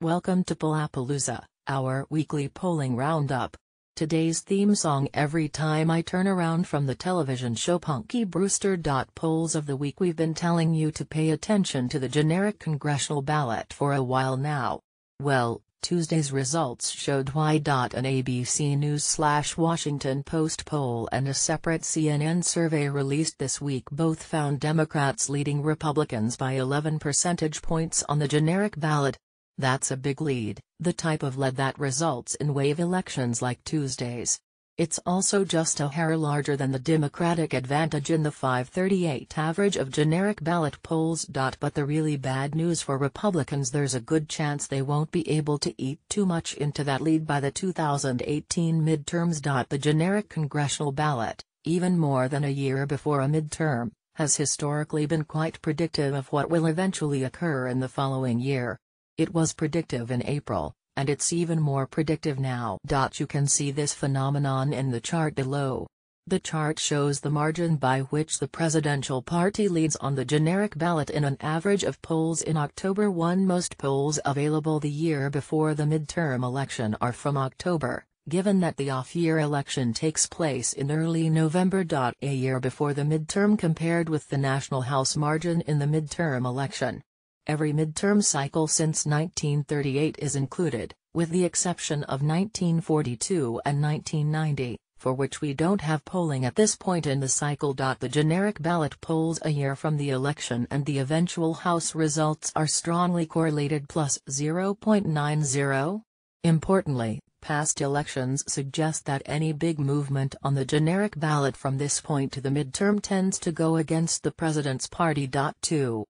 Welcome to Palapalooza, our weekly polling roundup. Today's theme song Every Time I Turn Around from the television show Punky Brewster. Polls of the week We've been telling you to pay attention to the generic congressional ballot for a while now. Well, Tuesday's results showed why. An ABC News slash Washington Post poll and a separate CNN survey released this week both found Democrats leading Republicans by 11 percentage points on the generic ballot, that's a big lead, the type of lead that results in wave elections like Tuesday's. It's also just a hair larger than the Democratic advantage in the 538 average of generic ballot polls. But the really bad news for Republicans there's a good chance they won't be able to eat too much into that lead by the 2018 midterms. The generic congressional ballot, even more than a year before a midterm, has historically been quite predictive of what will eventually occur in the following year. It was predictive in April, and it's even more predictive now. You can see this phenomenon in the chart below. The chart shows the margin by which the presidential party leads on the generic ballot in an average of polls in October 1. Most polls available the year before the midterm election are from October, given that the off-year election takes place in early November. A year before the midterm compared with the National House margin in the midterm election, every midterm cycle since 1938 is included, with the exception of 1942 and 1990, for which we don't have polling at this point in the cycle. The generic ballot polls a year from the election and the eventual House results are strongly correlated plus 0.90. Importantly, past elections suggest that any big movement on the generic ballot from this point to the midterm tends to go against the president's party. 2.